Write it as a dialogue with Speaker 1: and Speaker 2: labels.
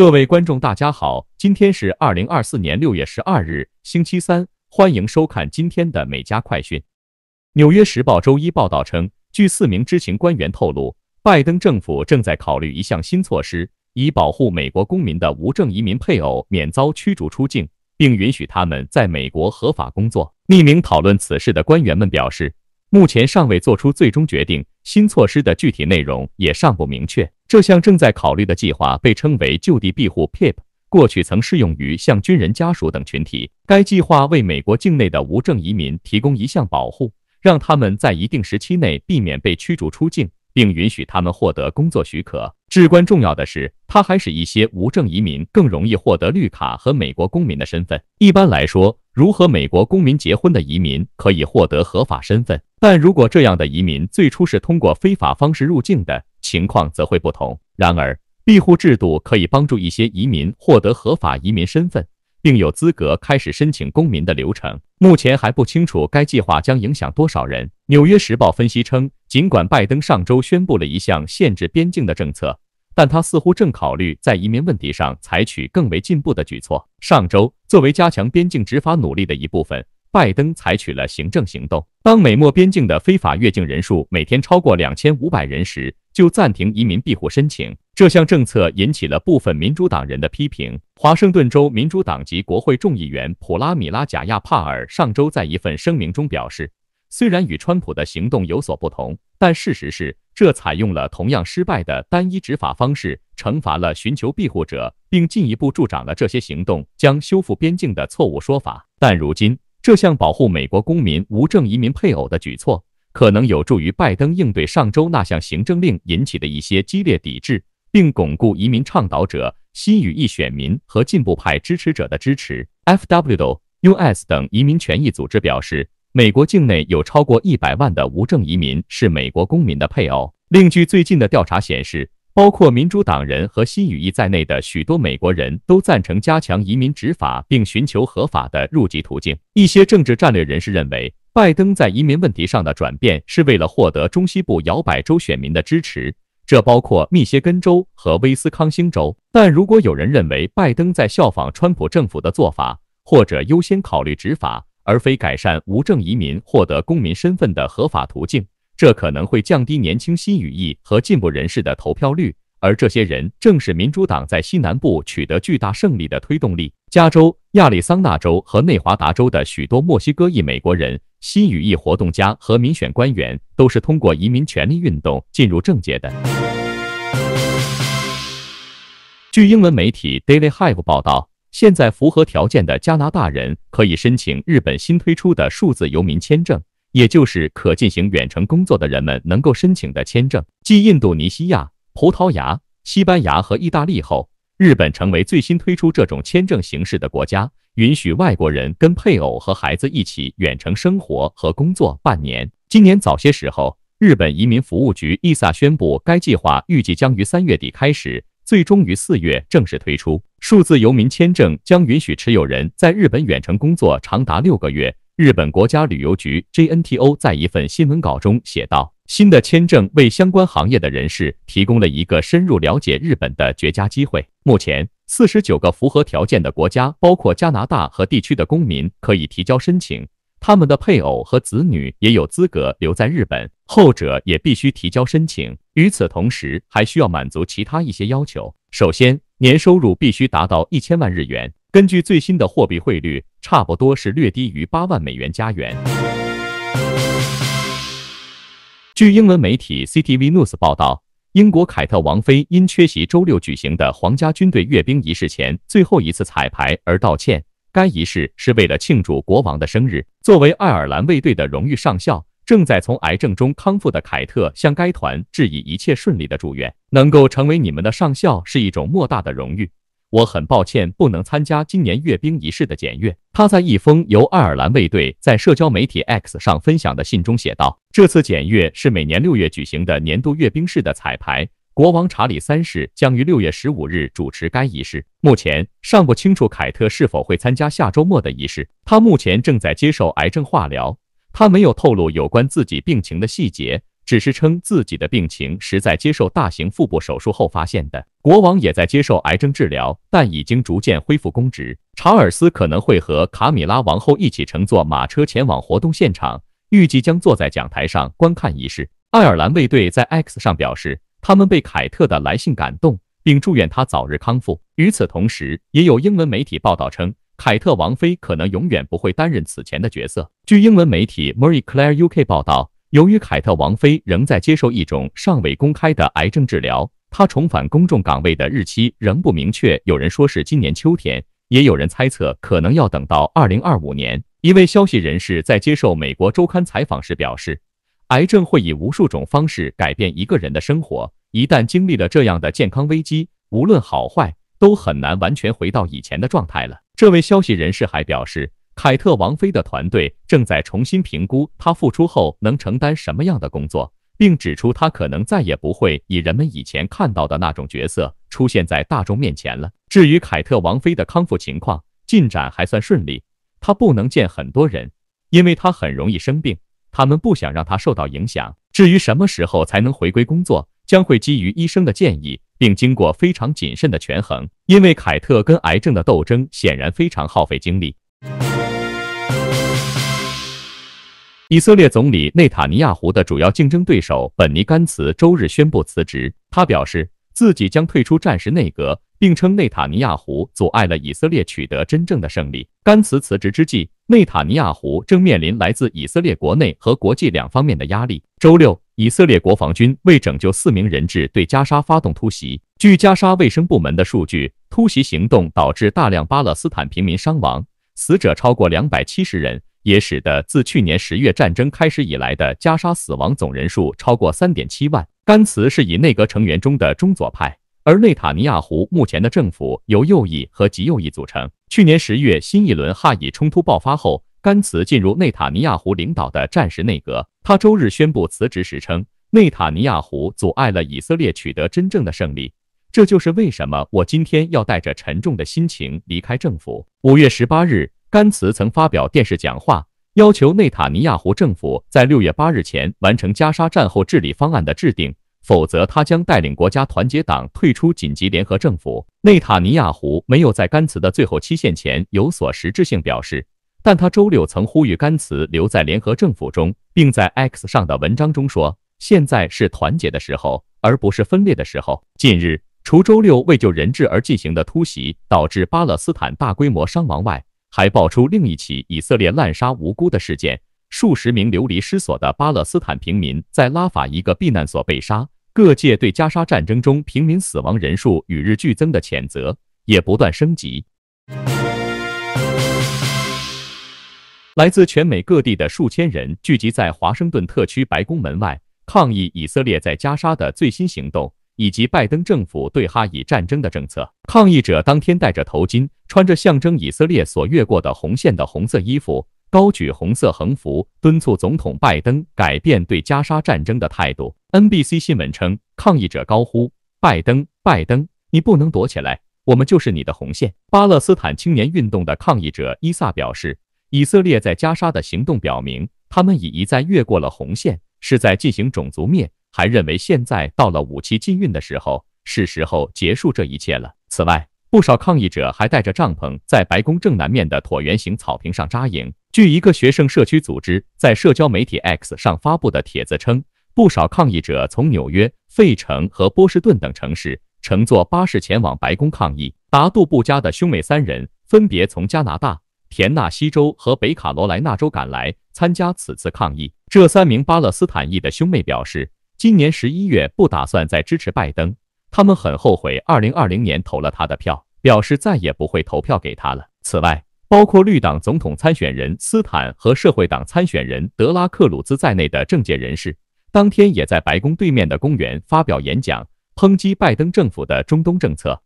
Speaker 1: 各位观众，大家好，今天是二零二四年六月十二日，星期三，欢迎收看今天的美加快讯。纽约时报周一报道称，据四名知情官员透露，拜登政府正在考虑一项新措施，以保护美国公民的无证移民配偶免遭驱逐出境，并允许他们在美国合法工作。匿名讨论此事的官员们表示，目前尚未做出最终决定，新措施的具体内容也尚不明确。这项正在考虑的计划被称为就地庇护 （PIP），过去曾适用于像军人家属等群体。该计划为美国境内的无证移民提供一项保护，让他们在一定时期内避免被驱逐出境，并允许他们获得工作许可。至关重要的是，它还使一些无证移民更容易获得绿卡和美国公民的身份。一般来说，如和美国公民结婚的移民可以获得合法身份，但如果这样的移民最初是通过非法方式入境的，情况则会不同。然而，庇护制度可以帮助一些移民获得合法移民身份，并有资格开始申请公民的流程。目前还不清楚该计划将影响多少人。纽约时报分析称，尽管拜登上周宣布了一项限制边境的政策，但他似乎正考虑在移民问题上采取更为进步的举措。上周，作为加强边境执法努力的一部分，拜登采取了行政行动。当美墨边境的非法越境人数每天超过两千五百人时，就暂停移民庇护申请这项政策引起了部分民主党人的批评。华盛顿州民主党籍国会众议员普拉米拉贾亚帕尔上周在一份声明中表示，虽然与川普的行动有所不同，但事实是这采用了同样失败的单一执法方式，惩罚了寻求庇护者，并进一步助长了这些行动将修复边境的错误说法。但如今，这项保护美国公民无证移民配偶的举措。可能有助于拜登应对上周那项行政令引起的一些激烈抵制，并巩固移民倡导者、新语义选民和进步派支持者的支持。FWUS 等移民权益组织表示，美国境内有超过一百万的无证移民是美国公民的配偶。另据最近的调查显示，包括民主党人和新语义在内的许多美国人都赞成加强移民执法，并寻求合法的入籍途径。一些政治战略人士认为。拜登在移民问题上的转变是为了获得中西部摇摆州选民的支持，这包括密歇根州和威斯康星州。但如果有人认为拜登在效仿川普政府的做法，或者优先考虑执法而非改善无证移民获得公民身份的合法途径，这可能会降低年轻新语义和进步人士的投票率，而这些人正是民主党在西南部取得巨大胜利的推动力。加州、亚利桑那州和内华达州的许多墨西哥裔美国人、西语裔活动家和民选官员都是通过移民权利运动进入政界的。据英文媒体 Daily Hive 报道，现在符合条件的加拿大人可以申请日本新推出的数字游民签证，也就是可进行远程工作的人们能够申请的签证。继印度尼西亚、葡萄牙、西班牙和意大利后。日本成为最新推出这种签证形式的国家，允许外国人跟配偶和孩子一起远程生活和工作半年。今年早些时候，日本移民服务局 ISA 宣布，该计划预计将于三月底开始，最终于四月正式推出。数字游民签证将允许持有人在日本远程工作长达六个月。日本国家旅游局 JNTO 在一份新闻稿中写道。新的签证为相关行业的人士提供了一个深入了解日本的绝佳机会。目前，四十九个符合条件的国家，包括加拿大和地区的公民，可以提交申请。他们的配偶和子女也有资格留在日本，后者也必须提交申请。与此同时，还需要满足其他一些要求。首先，年收入必须达到一千万日元，根据最新的货币汇率，差不多是略低于八万美元加元。据英文媒体 C T V News 报道，英国凯特王妃因缺席周六举行的皇家军队阅兵仪式前最后一次彩排而道歉。该仪式是为了庆祝国王的生日。作为爱尔兰卫队的荣誉上校，正在从癌症中康复的凯特向该团致以一切顺利的祝愿。能够成为你们的上校是一种莫大的荣誉。我很抱歉不能参加今年阅兵仪式的检阅。他在一封由爱尔兰卫队在社交媒体 X 上分享的信中写道：“这次检阅是每年六月举行的年度阅兵式的彩排。国王查理三世将于六月十五日主持该仪式。目前尚不清楚凯特是否会参加下周末的仪式。他目前正在接受癌症化疗，他没有透露有关自己病情的细节。”只是称自己的病情是在接受大型腹部手术后发现的。国王也在接受癌症治疗，但已经逐渐恢复公职。查尔斯可能会和卡米拉王后一起乘坐马车前往活动现场，预计将坐在讲台上观看仪式。爱尔兰卫队在 X 上表示，他们被凯特的来信感动，并祝愿他早日康复。与此同时，也有英文媒体报道称，凯特王妃可能永远不会担任此前的角色。据英文媒体 Marie Claire UK 报道。由于凯特王妃仍在接受一种尚未公开的癌症治疗，她重返公众岗位的日期仍不明确。有人说是今年秋天，也有人猜测可能要等到二零二五年。一位消息人士在接受《美国周刊》采访时表示：“癌症会以无数种方式改变一个人的生活，一旦经历了这样的健康危机，无论好坏，都很难完全回到以前的状态了。”这位消息人士还表示。凯特王妃的团队正在重新评估她复出后能承担什么样的工作，并指出她可能再也不会以人们以前看到的那种角色出现在大众面前了。至于凯特王妃的康复情况，进展还算顺利。她不能见很多人，因为她很容易生病，他们不想让她受到影响。至于什么时候才能回归工作，将会基于医生的建议，并经过非常谨慎的权衡，因为凯特跟癌症的斗争显然非常耗费精力。以色列总理内塔尼亚胡的主要竞争对手本尼·甘茨周日宣布辞职。他表示自己将退出战时内阁，并称内塔尼亚胡阻碍了以色列取得真正的胜利。甘茨辞职之际，内塔尼亚胡正面临来自以色列国内和国际两方面的压力。周六，以色列国防军为拯救四名人质对加沙发动突袭。据加沙卫生部门的数据，突袭行动导致大量巴勒斯坦平民伤亡，死者超过两百七十人。也使得自去年十月战争开始以来的加沙死亡总人数超过3.7万。甘茨是以内阁成员中的中左派，而内塔尼亚胡目前的政府由右翼和极右翼组成。去年十月新一轮哈以冲突爆发后，甘茨进入内塔尼亚胡领导的战时内阁。他周日宣布辞职时称，内塔尼亚胡阻碍了以色列取得真正的胜利。这就是为什么我今天要带着沉重的心情离开政府。五月十八日。甘茨曾发表电视讲话，要求内塔尼亚胡政府在六月八日前完成加沙战后治理方案的制定，否则他将带领国家团结党退出紧急联合政府。内塔尼亚胡没有在甘茨的最后期限前有所实质性表示，但他周六曾呼吁甘茨留在联合政府中，并在 X 上的文章中说：“现在是团结的时候，而不是分裂的时候。”近日，除周六为救人质而进行的突袭导致巴勒斯坦大规模伤亡外，还爆出另一起以色列滥杀无辜的事件，数十名流离失所的巴勒斯坦平民在拉法一个避难所被杀。各界对加沙战争中平民死亡人数与日俱增的谴责也不断升级。来自全美各地的数千人聚集在华盛顿特区白宫门外，抗议以色列在加沙的最新行动。以及拜登政府对哈以战争的政策，抗议者当天戴着头巾，穿着象征以色列所越过的红线的红色衣服，高举红色横幅，敦促总统拜登改变对加沙战争的态度。NBC 新闻称，抗议者高呼：“拜登，拜登，你不能躲起来，我们就是你的红线。”巴勒斯坦青年运动的抗议者伊萨表示，以色列在加沙的行动表明，他们已一再越过了红线，是在进行种族灭。还认为现在到了武器禁运的时候，是时候结束这一切了。此外，不少抗议者还带着帐篷在白宫正南面的椭圆形草坪上扎营。据一个学生社区组织在社交媒体 X 上发布的帖子称，不少抗议者从纽约、费城和波士顿等城市乘坐巴士前往白宫抗议。达杜布家的兄妹三人分别从加拿大、田纳西州和北卡罗来纳州赶来参加此次抗议。这三名巴勒斯坦裔的兄妹表示。今年十一月不打算再支持拜登，他们很后悔二零二零年投了他的票，表示再也不会投票给他了。此外，包括绿党总统参选人斯坦和社会党参选人德拉克鲁兹在内的政界人士，当天也在白宫对面的公园发表演讲，抨击拜登政府的中东政策。